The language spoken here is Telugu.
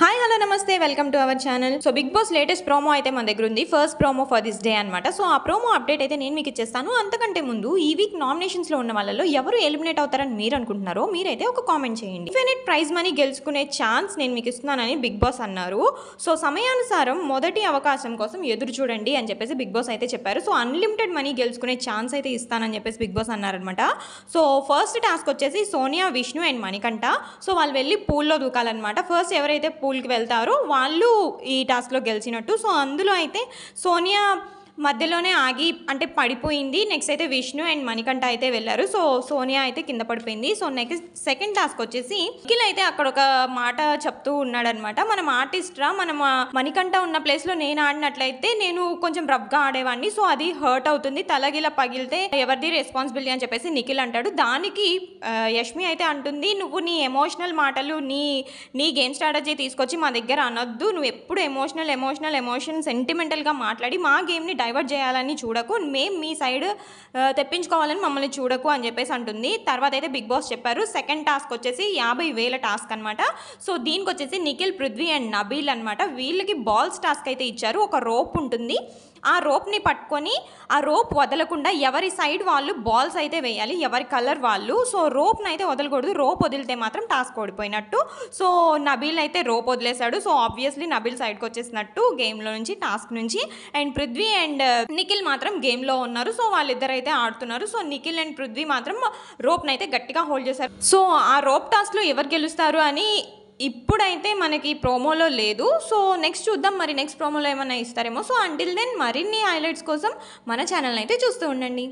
హాయ్ హలో నమస్తే welcome to our channel so Bigg Boss latest promo అయితే మన దగ్గర ఉంది first promo for this day అనమాట సో ఆ ప్రోమో అప్డేట్ అయితే నేను మీకు ఇచ్చేస్తాను అంతకంటే ముందు ఈ వీక్ నామినేషన్స్లో ఉన్న వాళ్ళలో ఎవరు ఎలిమినేట్ అవుతారని మీరు అనుకుంటున్నారో మీరైతే ఒక కామెంట్ చేయండి ఇన్ఫినిట్ ప్రైజ్ మనీ గెలుచుకునే ఛాన్స్ నేను మీకు ఇస్తున్నానని బిగ్ బాస్ అన్నారు సో సమయానుసారం మొదటి అవకాశం కోసం ఎదురు చూడండి అని చెప్పేసి బిగ్ బాస్ అయితే చెప్పారు సో అన్లిమిటెడ్ మనీ గెలుచుకునే ఛాన్స్ అయితే ఇస్తానని చెప్పేసి బిగ్ బాస్ అన్నారనమాట సో ఫస్ట్ టాస్క్ వచ్చేసి సోనియా విష్ణు అండ్ మణికంఠ సో వాళ్ళు వెళ్ళి పూల్లో దూకాలన్నమాట ఫస్ట్ ఎవరైతే పూల్కి వెళ్తారో వాళ్ళు ఈ టాస్క్లో గెలిచినట్టు సో అందులో అయితే సోనియా మధ్యలోనే ఆగి అంటే పడిపోయింది నెక్స్ట్ అయితే విష్ణు అండ్ మణికంఠ అయితే వెళ్ళారు సో సోనియా అయితే కింద పడిపోయింది సో నెక్స్ట్ సెకండ్ టాస్క్ వచ్చేసి నిఖిల్ అయితే అక్కడ ఒక మాట చెప్తూ ఉన్నాడనమాట మనం ఆర్టిస్ట్ రా మనం మణికంఠ ఉన్న ప్లేస్లో నేను ఆడినట్లయితే నేను కొంచెం గా ఆడేవాడిని సో అది హర్ట్ అవుతుంది తలగిలా పగిలితే ఎవరిది రెస్పాన్సిబిలిటీ అని చెప్పేసి నిఖిల్ అంటాడు దానికి యష్మి అయితే అంటుంది నువ్వు నీ ఎమోషనల్ మాటలు నీ నీ గేమ్ స్ట్రాటజీ తీసుకొచ్చి మా దగ్గర అనొద్దు నువ్వు ఎప్పుడు ఎమోషనల్ ఎమోషనల్ ఎమోషన్ సెంటిమెంటల్గా మాట్లాడి మా గేమ్ని డై డైవర్ట్ చేయాలని చూడకు మేము మీ సైడ్ తెప్పించుకోవాలని మమ్మల్ని చూడకు అని చెప్పేసి అంటుంది తర్వాత అయితే బిగ్ బాస్ చెప్పారు సెకండ్ టాస్క్ వచ్చేసి యాభై వేల టాస్క్ అనమాట సో దీనికి వచ్చేసి నిఖిల్ పృథ్వీ అండ్ నబీల్ అనమాట వీళ్ళకి బాల్స్ టాస్క్ అయితే ఇచ్చారు ఒక రోప్ ఉంటుంది ఆ రోప్ని పట్టుకొని ఆ రోప్ వదలకుండా ఎవరి సైడ్ వాళ్ళు బాల్స్ అయితే వేయాలి ఎవరి కలర్ వాళ్ళు సో రోప్ని అయితే వదలకూడదు రోప్ వదిలితే మాత్రం టాస్క్ ఓడిపోయినట్టు సో నబీల్ అయితే రోప్ వదిలేశాడు సో ఆబ్వియస్లీ నబీల్ సైడ్కి వచ్చేసినట్టు గేమ్లో నుంచి టాస్క్ నుంచి and Prithvi and uh, Nikhil మాత్రం గేమ్లో ఉన్నారు సో వాళ్ళిద్దరు అయితే ఆడుతున్నారు సో నిఖిల్ అండ్ పృథ్వీ మాత్రం రోప్ని అయితే గట్టిగా హోల్డ్ చేశారు సో ఆ రోప్ టాస్క్లో ఎవరు గెలుస్తారు అని ఇప్పుడైతే మనకి ప్రోమోలో లేదు సో నెక్స్ట్ చూద్దాం మరి నెక్స్ట్ ప్రోమోలో ఏమైనా ఇస్తారేమో సో అంటిల్ దెన్ మరిన్ని హైలైట్స్ కోసం మన ఛానల్ అయితే చూస్తూ ఉండండి